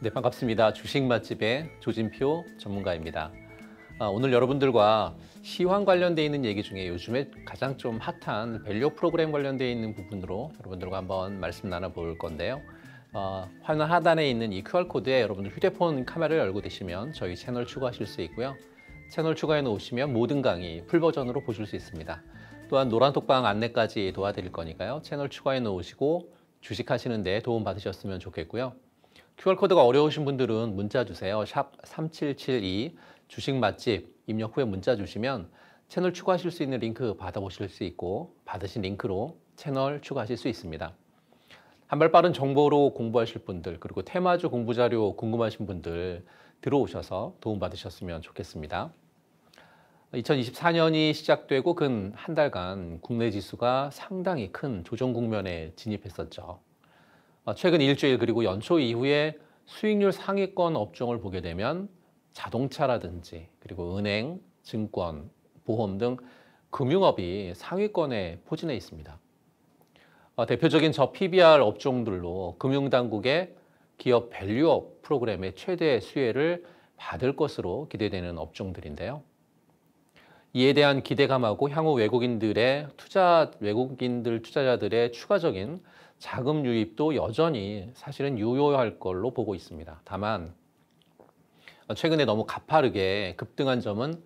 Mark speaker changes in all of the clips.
Speaker 1: 네, 반갑습니다. 주식 맛집의 조진표 전문가입니다. 아, 오늘 여러분들과 시황 관련돼 있는 얘기 중에 요즘에 가장 좀 핫한 밸류 프로그램 관련돼 있는 부분으로 여러분들과 한번 말씀 나눠볼 건데요. 어, 아, 화면 하단에 있는 이 QR코드에 여러분들 휴대폰 카메라를 열고 되시면 저희 채널 추가하실 수 있고요. 채널 추가해 놓으시면 모든 강의 풀버전으로 보실 수 있습니다. 또한 노란톡방 안내까지 도와드릴 거니까요. 채널 추가해 놓으시고 주식하시는 데 도움 받으셨으면 좋겠고요. QR코드가 어려우신 분들은 문자 주세요. 샵 3772 주식 맛집 입력 후에 문자 주시면 채널 추가하실 수 있는 링크 받아보실 수 있고 받으신 링크로 채널 추가하실 수 있습니다. 한발 빠른 정보로 공부하실 분들 그리고 테마주 공부 자료 궁금하신 분들 들어오셔서 도움받으셨으면 좋겠습니다. 2024년이 시작되고 근 한 달간 국내 지수가 상당히 큰 조정 국면에 진입했었죠. 어, 최근 일주일 그리고 연초 이후에 수익률 상위권 업종을 보게 되면 자동차라든지 그리고 은행, 증권, 보험 등 금융업이 상위권에 포진해 있습니다. 어, 대표적인 저 PBR 업종들로 금융당국의 기업 밸류업 프로그램의 최대 수혜를 받을 것으로 기대되는 업종들인데요. 이에 대한 기대감하고 향후 외국인들의 투자 외국인들 투자자들의 추가적인 자금 유입도 여전히 사실은 유효할 걸로 보고 있습니다. 다만 최근에 너무 가파르게 급등한 점은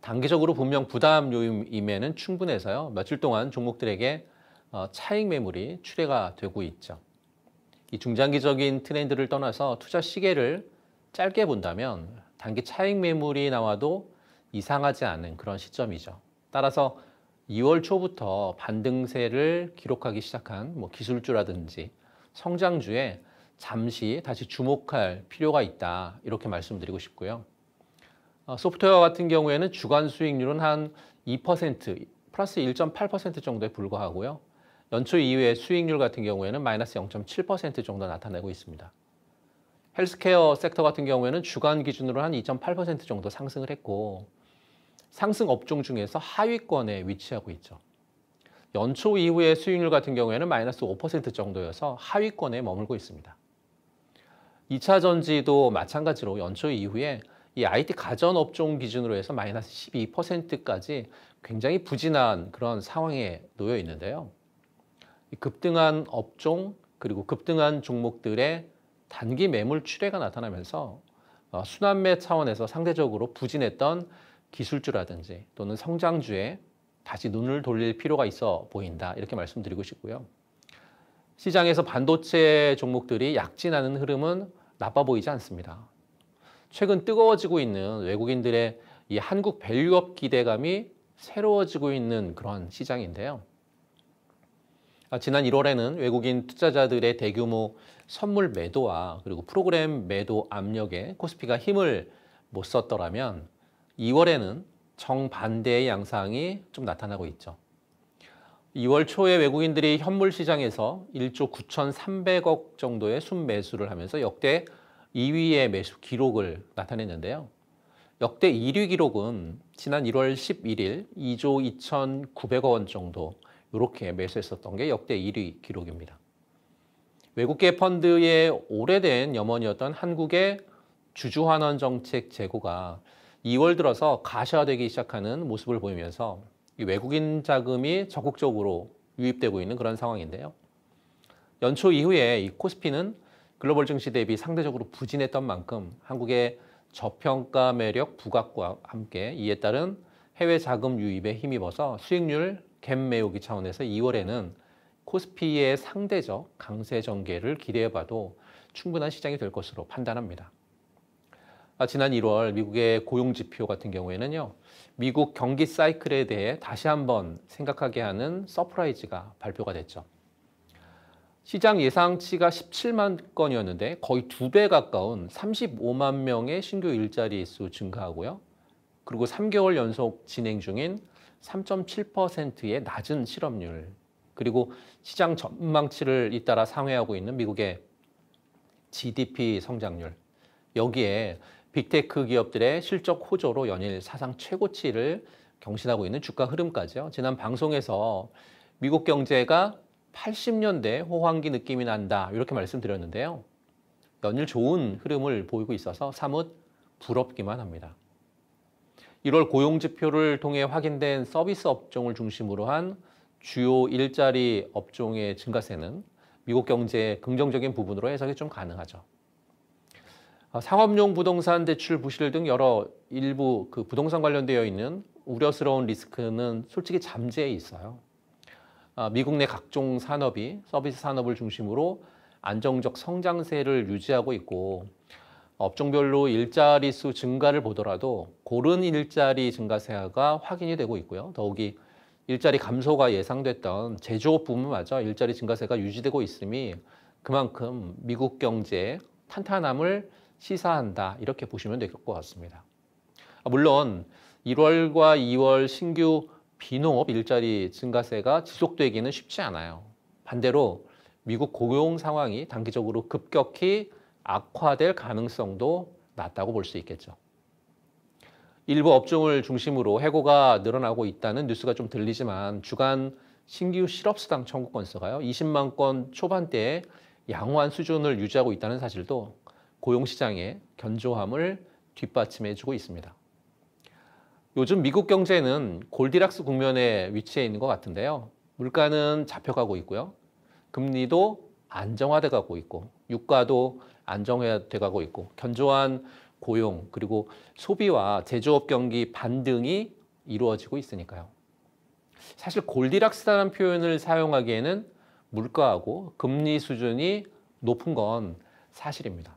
Speaker 1: 단기적으로 분명 부담 요임에는 충분해서요. 며칠 동안 종목들에게 어, 차익 매물이 출회가 되고 있죠. 이 중장기적인 트렌드를 떠나서 투자 시계를 짧게 본다면 단기 차익 매물이 나와도 이상하지 않은 그런 시점이죠. 따라서 2월 초부터 반등세를 기록하기 시작한 뭐 기술주라든지 성장주에 잠시 다시 주목할 필요가 있다 이렇게 말씀드리고 싶고요. 어, 소프트웨어 같은 경우에는 주간 수익률은 한 2% 플러스 1.8% 정도에 불과하고요. 연초 이후에 수익률 같은 경우에는 마이너스 0.7% 정도 나타내고 있습니다. 헬스케어 섹터 같은 경우에는 주간 기준으로 한 2.8% 정도 상승을 했고 상승 업종 중에서 하위권에 위치하고 있죠. 연초 이후의 수익률 같은 경우에는 마이너스 5% 정도여서 하위권에 머물고 있습니다. 2차 전지도 마찬가지로 연초 이후에 이 IT 가전 업종 기준으로 해서 마이너스 12%까지 굉장히 부진한 그런 상황에 놓여 있는데요. 급등한 업종 그리고 급등한 종목들의 단기 매물 출회가 나타나면서 어, 순환매 차원에서 상대적으로 부진했던 기술주라든지 또는 성장주에 다시 눈을 돌릴 필요가 있어 보인다. 이렇게 말씀드리고 싶고요. 시장에서 반도체 종목들이 약진하는 흐름은 나빠 보이지 않습니다. 최근 뜨거워지고 있는 외국인들의 이 한국 밸류업 기대감이 새로워지고 있는 그런 시장인데요. 아, 지난 1월에는 외국인 투자자들의 대규모 선물 매도와 그리고 프로그램 매도 압력에 코스피가 힘을 못 썼더라면 2월에는 정반대의 양상이 좀 나타나고 있죠. 2월 초에 외국인들이 현물 시장에서 1조 9,300억 정도의 순매수를 하면서 역대 2위의 매수 기록을 나타냈는데요. 역대 1위 기록은 지난 1월 11일 2조 2,900억 원 정도 이렇게 매수했었던 게 역대 1위 기록입니다. 외국계 펀드의 오래된 염원이었던 한국의 주주환원 정책 제고가 2월 들어서 가셔되기 시작하는 모습을 보이면서 외국인 자금이 적극적으로 유입되고 있는 그런 상황인데요. 연초 이후에 이 코스피는 글로벌 증시 대비 상대적으로 부진했던 만큼 한국의 저평가 매력 부각과 함께 이에 따른 해외 자금 유입에 힘입어서 수익률 갭 메우기 차원에서 2월에는 코스피의 상대적 강세 전개를 기대해봐도 충분한 시장이 될 것으로 판단합니다. 아, 지난 1월 미국의 고용 지표 같은 경우에는요. 미국 경기 사이클에 대해 다시 한번 생각하게 하는 서프라이즈가 발표가 됐죠. 시장 예상치가 17만 건이었는데 거의 두 배 가까운 35만 명의 신규 일자리 수 증가하고요. 그리고 3개월 연속 진행 중인 3.7%의 낮은 실업률 그리고 시장 전망치를 잇따라 상회하고 있는 미국의 GDP 성장률 여기에 빅테크 기업들의 실적 호조로 연일 사상 최고치를 경신하고 있는 주가 흐름까지요. 지난 방송에서 미국 경제가 80년대 호황기 느낌이 난다 이렇게 말씀드렸는데요. 연일 좋은 흐름을 보이고 있어서 사뭇 부럽기만 합니다. 1월 고용지표를 통해 확인된 서비스 업종을 중심으로 한 주요 일자리 업종의 증가세는 미국 경제의 긍정적인 부분으로 해석이 좀 가능하죠. 아, 상업용 부동산 대출 부실 등 여러 일부 그 부동산 관련되어 있는 우려스러운 리스크는 솔직히 잠재해 있어요. 아, 미국 내 각종 산업이 서비스 산업을 중심으로 안정적 성장세를 유지하고 있고 업종별로 일자리 수 증가를 보더라도 고른 일자리 증가세가 확인이 되고 있고요. 더욱이 일자리 감소가 예상됐던 제조업 부문마저 일자리 증가세가 유지되고 있음이 그만큼 미국 경제의 탄탄함을 시사한다 이렇게 보시면 될 것 같습니다. 아, 물론 1월과 2월 신규 비농업 일자리 증가세가 지속되기는 쉽지 않아요. 반대로 미국 고용 상황이 단기적으로 급격히 악화될 가능성도 낮다고 볼 수 있겠죠. 일부 업종을 중심으로 해고가 늘어나고 있다는 뉴스가 좀 들리지만 주간 신규 실업수당 청구 건수가요. 20만 건 초반대에 양호한 수준을 유지하고 있다는 사실도 고용시장의 견조함을 뒷받침해주고 있습니다. 요즘 미국 경제는 골디락스 국면에 위치해 있는 것 같은데요. 물가는 잡혀가고 있고요. 금리도 안정화돼 가고 있고 유가도 안정화돼 가고 있고 견조한 고용 그리고 소비와 제조업 경기 반등이 이루어지고 있으니까요. 사실 골디락스라는 표현을 사용하기에는 물가하고 금리 수준이 높은 건 사실입니다.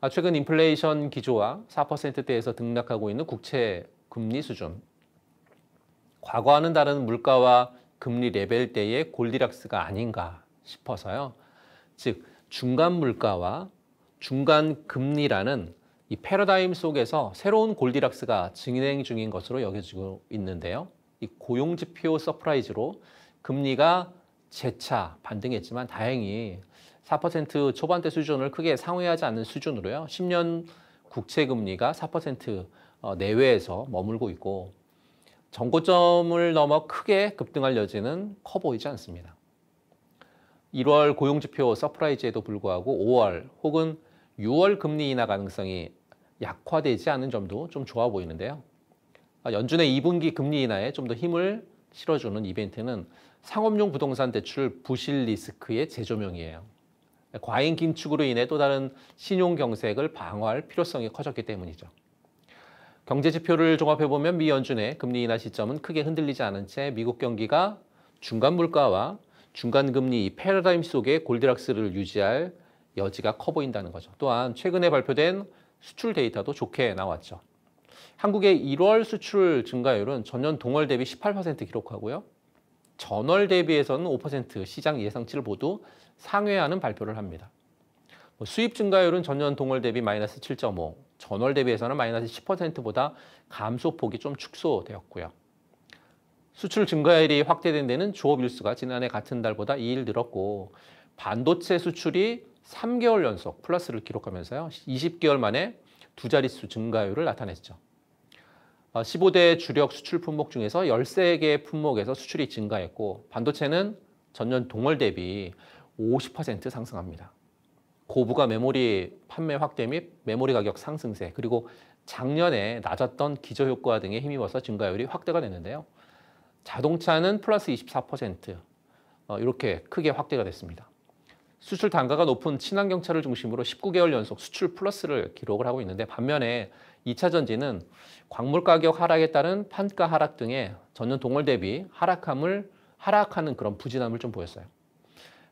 Speaker 1: 아, 최근 인플레이션 기조와 4%대에서 등락하고 있는 국채 금리 수준. 과거와는 다른 물가와 금리 레벨대의 골디락스가 아닌가 싶어서요. 즉 중간 물가와 중간 금리라는 이 패러다임 속에서 새로운 골디락스가 진행 중인 것으로 여겨지고 있는데요. 이 고용 지표 서프라이즈로 금리가 재차 반등했지만 다행히 4% 초반대 수준을 크게 상회하지 않는 수준으로요. 10년 국채 금리가 4% 어, 내외에서 머물고 있고 정고점을 넘어 크게 급등할 여지는 커 보이지 않습니다. 1월 고용지표 서프라이즈에도 불구하고 5월 혹은 6월 금리 인하 가능성이 약화되지 않은 점도 좀 좋아 보이는데요. 아, 연준의 2분기 금리 인하에 좀 더 힘을 실어주는 이벤트는 상업용 부동산 대출 부실 리스크의 재조명이에요. 과잉 긴축으로 인해 또 다른 신용 경색을 방어할 필요성이 커졌기 때문이죠. 경제 지표를 종합해 보면 미 연준의 금리 인하 시점은 크게 흔들리지 않은 채 미국 경기가 중간 물가와 중간 금리 패러다임 속에 골드락스를 유지할 여지가 커 보인다는 거죠. 또한 최근에 발표된 수출 데이터도 좋게 나왔죠. 한국의 1월 수출 증가율은 전년 동월 대비 18% 기록하고요. 전월 대비해서는 5% 시장 예상치를 모두 상회하는 발표를 합니다. 뭐 수입 증가율은 전년 동월 대비 마이너스 7.5, 전월 대비해서는 마이너스 10%보다 감소폭이 좀 축소되었고요. 수출 증가율이 확대된 데는 조업 일수가 지난해 같은 달보다 2일 늘었고 반도체 수출이 3개월 연속 플러스를 기록하면서요. 20개월 만에 두 자릿수 증가율을 나타냈죠. 15대 어, 주력 수출 품목 중에서 13개 품목에서 수출이 증가했고 반도체는 전년 동월 대비 50% 상승합니다. 고부가 메모리 판매 확대 및 메모리 가격 상승세 그리고 작년에 낮았던 기저효과 등에 힘입어서 증가율이 확대가 됐는데요. 자동차는 플러스 24% 어, 이렇게 크게 확대가 됐습니다. 수출 단가가 높은 친환경차를 중심으로 19개월 연속 수출 플러스를 기록을 하고 있는데 반면에 2차 전지는 광물 가격 하락에 따른 판가 하락 등의 전년 동월 대비 하락함을 하락하는 그런 부진함을 좀 보였어요.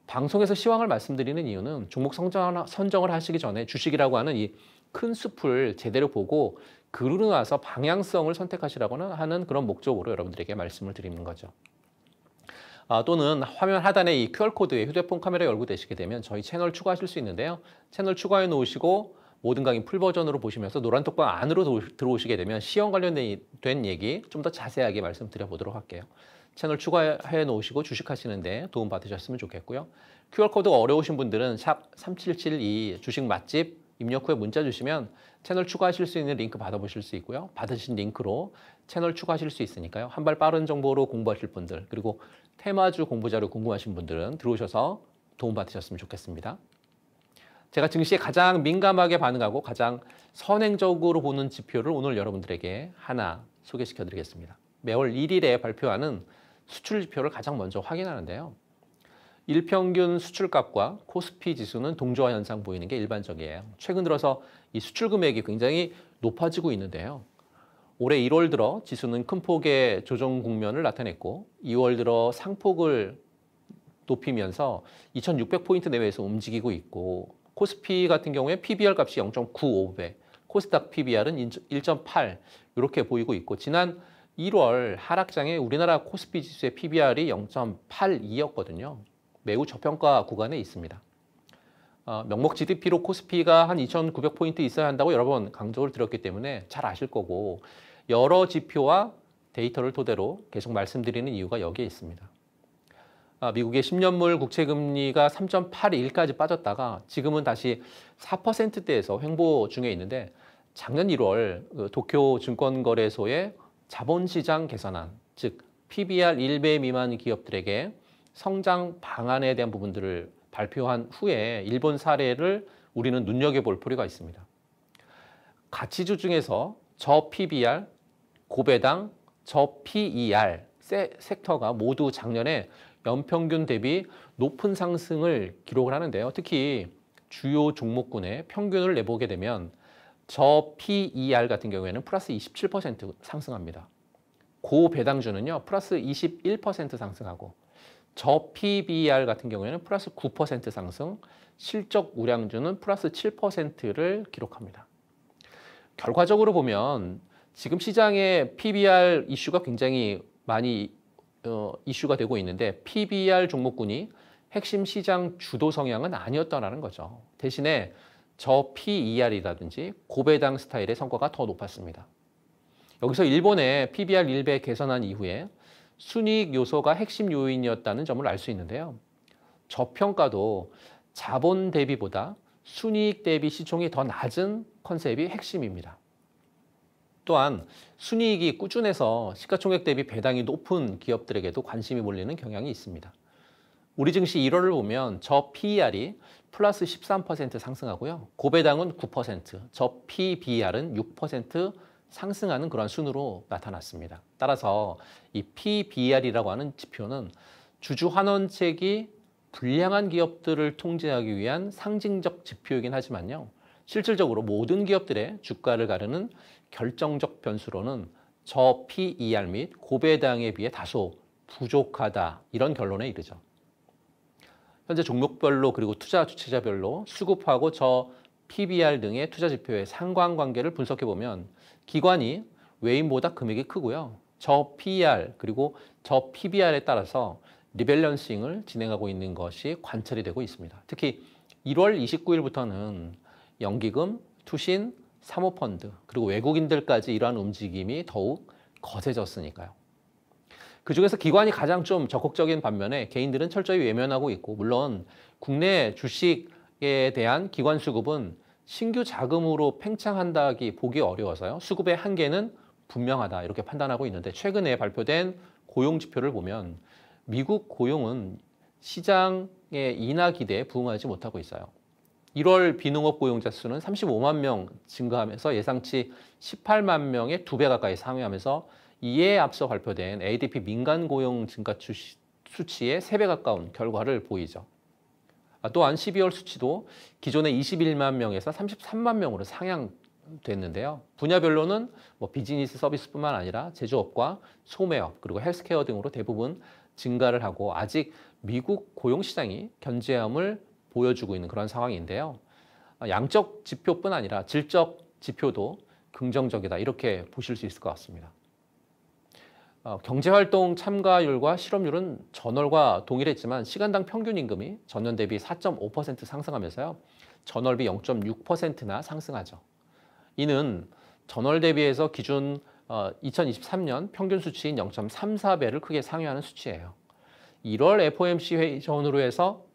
Speaker 1: 방송에서 시황을 말씀드리는 이유는 종목 선정을 하시기 전에 주식이라고 하는 이 큰 숲을 제대로 보고 그루르 나서 방향성을 선택하시라고는 하는 그런 목적으로 여러분들에게 말씀을 드리는 거죠. 아, 또는 화면 하단에 이 QR코드에 휴대폰 카메라 열고 되시게 되면 저희 채널 추가하실 수 있는데요. 채널 추가해 놓으시고 모든 강의 풀 버전으로 보시면서 노란 톡방 안으로 들어오시게 되면 시험 관련된 얘기 좀 더 자세하게 말씀드려 보도록 할게요. 채널 추가해 놓으시고 주식하시는데 도움 받으셨으면 좋겠고요. QR코드가 어려우신 분들은 샵 3772 주식 맛집 입력 후에 문자 주시면 채널 추가하실 수 있는 링크 받아보실 수 있고요. 받으신 링크로 채널 추가하실 수 있으니까요. 한발 빠른 정보로 공부하실 분들 그리고 테마주 공부 자료 궁금하신 분들은 들어오셔서 도움 받으셨으면 좋겠습니다. 제가 증시에 가장 민감하게 반응하고 가장 선행적으로 보는 지표를 오늘 여러분들에게 하나 소개시켜 드리겠습니다. 매월 1일에 발표하는 수출 지표를 가장 먼저 확인하는데요. 일평균 수출값과 코스피 지수는 동조화 현상 보이는 게 일반적이에요. 최근 들어서 이 수출 금액이 굉장히 높아지고 있는데요. 올해 1월 들어 지수는 큰 폭의 조정 국면을 나타냈고 2월 들어 상폭을 높이면서 2600포인트 내외에서 움직이고 있고 코스피 같은 경우에 PBR 값이 0.95배, 코스닥 PBR은 1.8 이렇게 보이고 있고 지난 1월 하락장에 우리나라 코스피 지수의 PBR이 0.82였거든요. 매우 저평가 구간에 있습니다. 어, 명목 GDP로 코스피가 한 2,900포인트 있어야 한다고 여러 번 강조를 드렸기 때문에 잘 아실 거고 여러 지표와 데이터를 토대로 계속 말씀드리는 이유가 여기에 있습니다. 아, 미국의 10년물 국채금리가 3.81까지 빠졌다가 지금은 다시 4%대에서 횡보 중에 있는데 작년 1월 그 도쿄 증권거래소의 자본시장 개선안, 즉 PBR 1배 미만 기업들에게 성장 방안에 대한 부분들을 발표한 후에 일본 사례를 우리는 눈여겨볼 필요가 있습니다. 가치주 중에서 저 PBR, 고배당, 저 PER 섹터가 모두 작년에 연평균 대비 높은 상승을 기록을 하는데요. 특히 주요 종목군의 평균을 내보게 되면 저 PER 같은 경우에는 플러스 27% 상승합니다. 고 배당주는요, 플러스 21% 상승하고 저 PBR 같은 경우에는 플러스 9% 상승, 실적 우량주는 플러스 7%를 기록합니다. 결과적으로 보면 지금 시장에 PBR 이슈가 굉장히 많이 어, 이슈가 되고 있는데 PBR 종목군이 핵심 시장 주도 성향은 아니었다라는 거죠. 대신에 저 PER이라든지 고배당 스타일의 성과가 더 높았습니다. 여기서 일본의 PBR 1배 개선한 이후에 순이익 요소가 핵심 요인이었다는 점을 알 수 있는데요. 저평가도 자본 대비보다 순이익 대비 시총이 더 낮은 컨셉이 핵심입니다. 또한 순이익이 꾸준해서 시가총액 대비 배당이 높은 기업들에게도 관심이 몰리는 경향이 있습니다. 우리 증시 1월을 보면 저 PER이 플러스 13% 상승하고요. 고배당은 9%, 저 PBR은 6% 상승하는 그러한 순으로 나타났습니다. 따라서 이 PBR이라고 하는 지표는 주주 환원책이 불량한 기업들을 통제하기 위한 상징적 지표이긴 하지만요. 실질적으로 모든 기업들의 주가를 가르는 결정적 변수로는 저 PER 및 고배당에 비해 다소 부족하다 이런 결론에 이르죠. 현재 종목별로 그리고 투자 주체자별로 수급하고 저 PBR 등의 투자 지표의 상관관계를 분석해 보면 기관이 외인보다 금액이 크고요. 저 PER 그리고 저 PBR에 따라서 리밸런싱을 진행하고 있는 것이 관찰이 되고 있습니다. 특히 1월 29일부터는 연기금, 투신, 사모펀드 그리고 외국인들까지 이러한 움직임이 더욱 거세졌으니까요. 그중에서 기관이 가장 좀 적극적인 반면에 개인들은 철저히 외면하고 있고 물론 국내 주식에 대한 기관 수급은 신규 자금으로 팽창한다기 보기 어려워서요. 수급의 한계는 분명하다 이렇게 판단하고 있는데 최근에 발표된 고용 지표를 보면 미국 고용은 시장의 인하 기대에 부응하지 못하고 있어요. 1월 비농업 고용자 수는 35만 명 증가하면서 예상치 18만 명의 두 배 가까이 상회하면서 이에 앞서 발표된 ADP 민간 고용 증가 수치의 3배 가까운 결과를 보이죠. 아, 또한 12월 수치도 기존의 21만 명에서 33만 명으로 상향됐는데요. 분야별로는 뭐 비즈니스 서비스뿐만 아니라 제조업과 소매업 그리고 헬스케어 등으로 대부분 증가를 하고 아직 미국 고용시장이 견제함을 보여주고 있는 그런 상황인데요. 아, 양적 지표뿐 아니라 질적 지표도 긍정적이다 이렇게 보실 수 있을 것 같습니다. 어, 경제활동 참가율과 실업률은 전월과 동일했지만 시간당 평균 임금이 전년 대비 4.5% 상승하면서요. 전월비 0.6%나 상승하죠. 이는 전월 대비해서 기준 2023년 어, 평균 수치인 0.34배를 크게 상회하는 수치예요. 1월 FOMC 회의 전후로 해서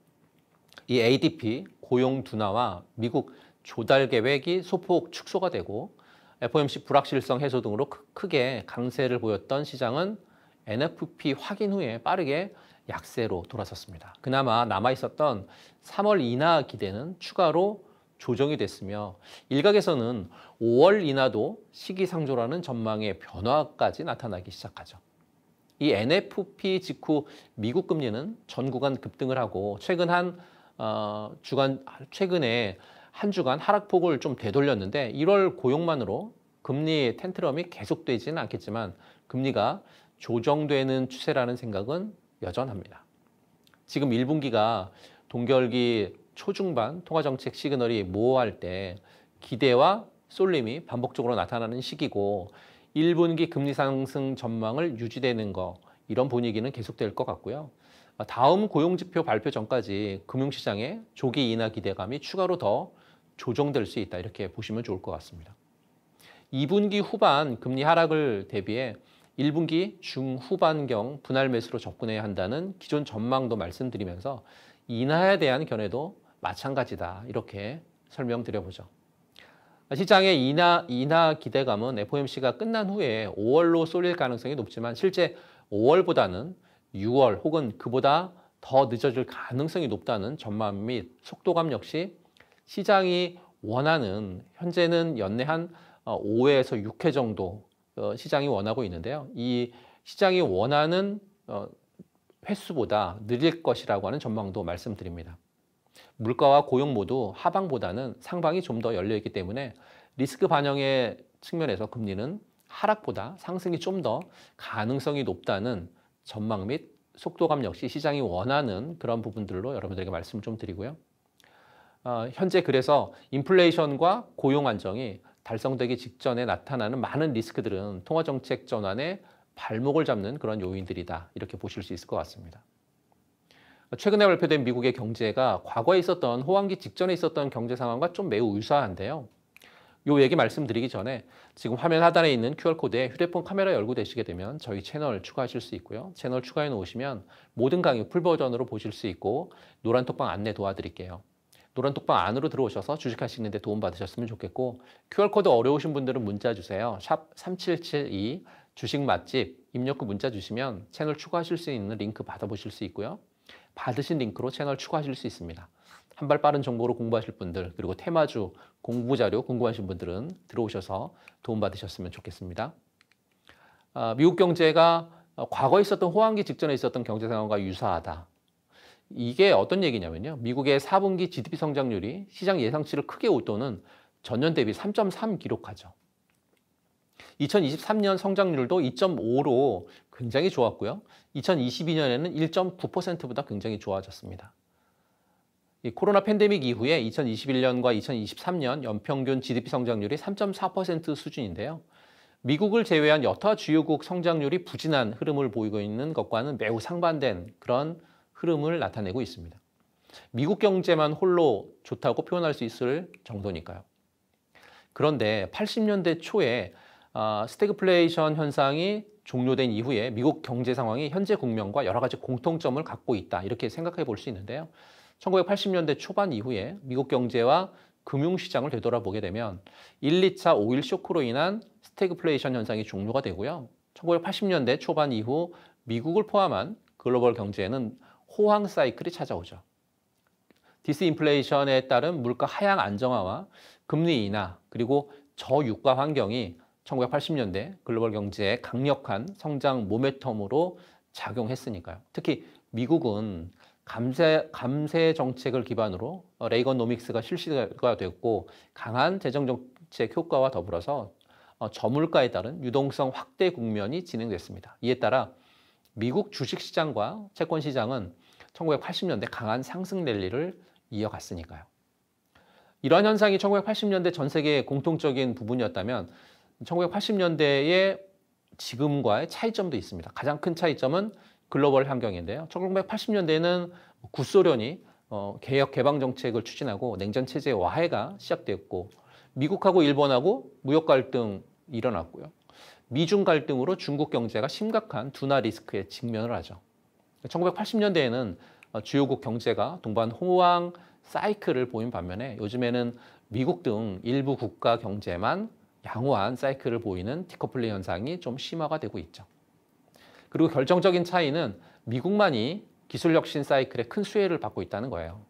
Speaker 1: 이 ADP 고용 둔화와 미국 조달 계획이 소폭 축소가 되고 FOMC 불확실성 해소 등으로 크게 강세를 보였던 시장은 NFP 확인 후에 빠르게 약세로 돌아섰습니다. 그나마 남아있었던 3월 인하 기대는 추가로 조정이 됐으며 일각에서는 5월 인하도 시기상조라는 전망의 변화까지 나타나기 시작하죠. 이 NFP 직후 미국 금리는 전 구간 급등을 하고 최근 한 어, 주간 아, 최근에 한 주간 하락폭을 좀 되돌렸는데 1월 고용만으로 금리 텐트럼이 계속되지는 않겠지만 금리가 조정되는 추세라는 생각은 여전합니다. 지금 1분기가 동결기 초중반 통화정책 시그널이 모호할 때 기대와 쏠림이 반복적으로 나타나는 시기고 1분기 금리 상승 전망을 유지되는 거 이런 분위기는 계속될 것 같고요. 다음 고용지표 발표 전까지 금융시장의 조기 인하 기대감이 추가로 더 조정될 수 있다 이렇게 보시면 좋을 것 같습니다. 2분기 후반 금리 하락을 대비해 1분기 중후반경 분할 매수로 접근해야 한다는 기존 전망도 말씀드리면서 인하에 대한 견해도 마찬가지다 이렇게 설명드려보죠. 시장의 인하, 인하 기대감은 FOMC가 끝난 후에 5월로 쏠릴 가능성이 높지만 실제 5월보다는 6월 혹은 그보다 더 늦어질 가능성이 높다는 전망 및 속도감 역시 시장이 원하는 현재는 연내 한 5회에서 어, 6회 정도 어, 시장이 원하고 있는데요. 이 시장이 원하는 어, 횟수보다 느릴 것이라고 하는 전망도 말씀드립니다. 물가와 고용 모두 하방보다는 상방이 좀 더 열려 있기 때문에 리스크 반영의 측면에서 금리는 하락보다 상승이 좀 더 가능성이 높다는 전망 및 속도감 역시 시장이 원하는 그런 부분들로 여러분들에게 말씀 을좀 드리고요. 어, 현재 그래서 인플레이션과 고용 안정이 달성되기 직전에 나타나는 많은 리스크들은 통화정책 전환에 발목을 잡는 그런 요인들이다 이렇게 보실 수 있을 것 같습니다. 최근에 발표된 미국의 경제가 과거에 있었던 호황기 직전에 있었던 경제 상황과 좀 매우 유사한데요. 요 얘기 말씀드리기 전에 지금 화면 하단에 있는 QR코드에 휴대폰 카메라 열고 되시게 되면 저희 채널 추가하실 수 있고요. 채널 추가해 놓으시면 모든 강의 풀버전으로 보실 수 있고 노란톡방 안내 도와드릴게요. 노란 톡방 안으로 들어오셔서 주식하시는데 도움받으셨으면 좋겠고 QR코드 어려우신 분들은 문자 주세요. 샵 3772 주식 맛집 입력 후 문자 주시면 채널 추가하실 수 있는 링크 받아보실 수 있고요. 받으신 링크로 채널 추가하실 수 있습니다. 한발 빠른 정보로 공부하실 분들 그리고 테마주 공부 자료 궁금하신 분들은 들어오셔서 도움받으셨으면 좋겠습니다. 아, 미국 경제가 과거에 있었던 호황기 직전에 있었던 경제 상황과 유사하다. 이게 어떤 얘기냐면요. 미국의 4분기 GDP 성장률이 시장 예상치를 크게 웃도는 전년 대비 3.3 기록하죠. 2023년 성장률도 2.5로 굉장히 좋았고요. 2022년에는 1.9%보다 굉장히 좋아졌습니다. 코로나 팬데믹 이후에 2021년과 2023년 연평균 GDP 성장률이 3.4% 수준인데요. 미국을 제외한 여타 주요국 성장률이 부진한 흐름을 보이고 있는 것과는 매우 상반된 그런 흐름을 나타내고 있습니다. 미국 경제만 홀로 좋다고 표현할 수 있을 정도니까요. 그런데 80년대 초에 아, 스태그플레이션 현상이 종료된 이후에 미국 경제 상황이 현재 국면과 여러 가지 공통점을 갖고 있다 이렇게 생각해 볼 수 있는데요. 1980년대 초반 이후에 미국 경제와 금융시장을 되돌아보게 되면 1, 2차 오일 쇼크로 인한 스태그플레이션 현상이 종료가 되고요. 1980년대 초반 이후 미국을 포함한 글로벌 경제에는 호황 사이클이 찾아오죠. 디스인플레이션에 따른 물가 하향 안정화와 금리 인하 그리고 저유가 환경이 1980년대 글로벌 경제의 강력한 성장 모멘텀으로 작용했으니까요. 특히 미국은 감세, 감세 정책을 기반으로 레이건 노믹스가 실시가 됐고 강한 재정 정책 효과와 더불어서 어, 저물가에 따른 유동성 확대 국면이 진행됐습니다. 이에 따라 미국 주식시장과 채권시장은 1980년대 강한 상승 랠리를 이어갔으니까요. 이러한 현상이 1980년대 전 세계의 공통적인 부분이었다면 1980년대의 지금과의 차이점도 있습니다. 가장 큰 차이점은 글로벌 환경인데요. 1980년대에는 구소련이 어, 개혁 개방 정책을 추진하고 냉전 체제 와해가 시작되었고 미국하고 일본하고 무역 갈등 일어났고요. 미중 갈등으로 중국 경제가 심각한 둔화 리스크에 직면을 하죠. 1980년대에는 어, 주요국 경제가 동반 호황 사이클을 보인 반면에 요즘에는 미국 등 일부 국가 경제만 양호한 사이클을 보이는 티커플링 현상이 좀 심화가 되고 있죠. 그리고 결정적인 차이는 미국만이 기술 혁신 사이클에큰 수혜를 받고 있다는 거예요.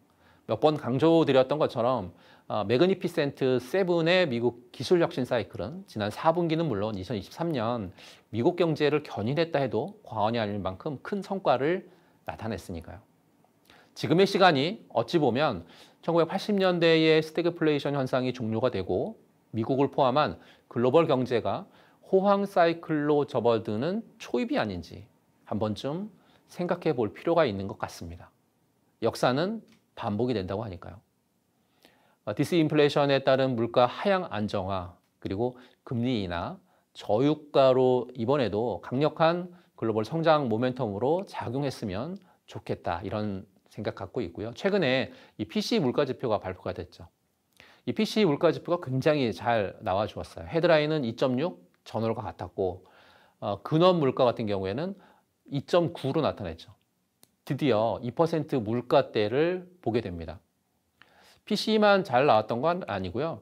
Speaker 1: 몇 번 강조드렸던 것처럼 어, 매그니피센트 세븐의 미국 기술혁신 사이클은 지난 4분기는 물론 2023년 미국 경제를 견인했다 해도 과언이 아닐 만큼 큰 성과를 나타냈으니까요. 지금의 시간이 어찌 보면 1980년대의 스태그플레이션 현상이 종료가 되고 미국을 포함한 글로벌 경제가 호황 사이클로 접어드는 초입이 아닌지 한 번쯤 생각해 볼 필요가 있는 것 같습니다. 역사는 반복이 된다고 하니까요. 어, 디스인플레이션에 따른 물가 하향 안정화 그리고 금리 인하, 저유가로 이번에도 강력한 글로벌 성장 모멘텀으로 작용했으면 좋겠다 이런 생각 갖고 있고요. 최근에 이 p c 물가 지표가 발표가 됐죠. 이 p c 물가 지표가 굉장히 잘 나와 주었어요. 헤드라인은 2.6 전월과 같았고 어, 근원 물가 같은 경우에는 2.9로 나타냈죠. 드디어 2% 물가대를 보게 됩니다. PC만 잘 나왔던 건 아니고요.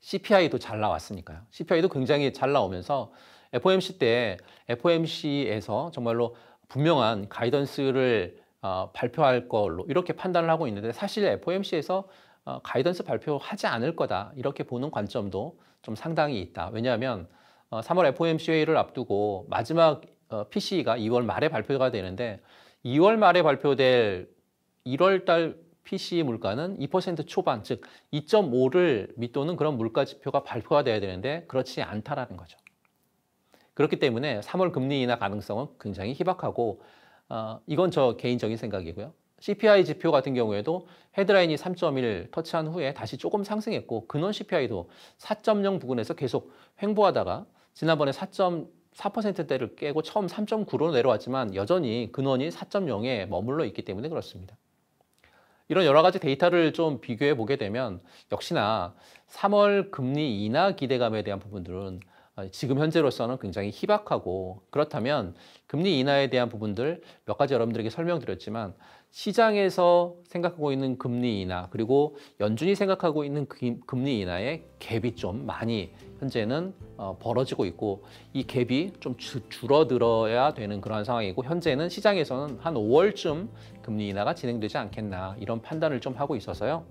Speaker 1: CPI도 잘 나왔으니까요. CPI도 굉장히 잘 나오면서 FOMC 때 FOMC에서 정말로 분명한 가이던스를 어, 발표할 걸로 이렇게 판단을 하고 있는데 사실 FOMC에서 어, 가이던스 발표하지 않을 거다 이렇게 보는 관점도 좀 상당히 있다. 왜냐하면 어, 3월 FOMC 회의를 앞두고 마지막 어, PC가 2월 말에 발표가 되는데 2월 말에 발표될 1월 달 PCE 물가는 2% 초반, 즉 2.5를 밑도는 그런 물가 지표가 발표가 돼야 되는데 그렇지 않다라는 거죠. 그렇기 때문에 3월 금리 인하 가능성은 굉장히 희박하고 어, 이건 저 개인적인 생각이고요. CPI 지표 같은 경우에도 헤드라인이 3.1 터치한 후에 다시 조금 상승했고 근원 CPI도 4.0 부근에서 계속 횡보하다가 지난번에 4.4%대를 깨고 처음 3.9로 내려왔지만 여전히 근원이 4.0에 머물러 있기 때문에 그렇습니다. 이런 여러 가지 데이터를 좀 비교해 보게 되면 역시나 3월 금리 인하 기대감에 대한 부분들은 아, 지금 현재로서는 굉장히 희박하고 그렇다면 금리 인하에 대한 부분들 몇 가지 여러분들에게 설명드렸지만 시장에서 생각하고 있는 금리 인하 그리고 연준이 생각하고 있는 금리 인하의 갭이 좀 많이 현재는 어, 벌어지고 있고 이 갭이 좀 주, 줄어들어야 되는 그런 상황이고 현재는 시장에서는 한 5월쯤 금리 인하가 진행되지 않겠나 이런 판단을 좀 하고 있어서요.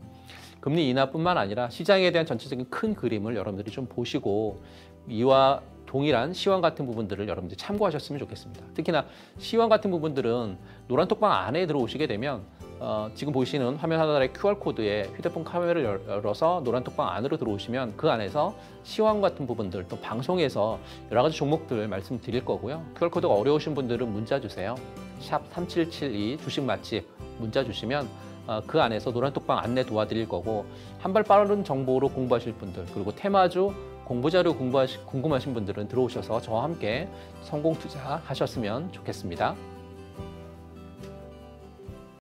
Speaker 1: 금리 인하뿐만 아니라 시장에 대한 전체적인 큰 그림을 여러분들이 좀 보시고 이와 동일한 시황 같은 부분들을 여러분들이 참고하셨으면 좋겠습니다. 특히나 시황 같은 부분들은 노란 톡방 안에 들어오시게 되면 어, 지금 보시는 화면 하단의 QR코드에 휴대폰 카메라를 열어서 노란 톡방 안으로 들어오시면 그 안에서 시황 같은 부분들 또 방송에서 여러 가지 종목들 말씀드릴 거고요. QR코드가 어려우신 분들은 문자 주세요. 샵 3772 주식 맛집 문자 주시면 어, 그 안에서 노란 톡방 안내 도와드릴 거고 한발 빠른 정보로 공부하실 분들 그리고 테마주 공부자료 궁금하신 분들은 들어오셔서 저와 함께 성공 투자하셨으면 좋겠습니다.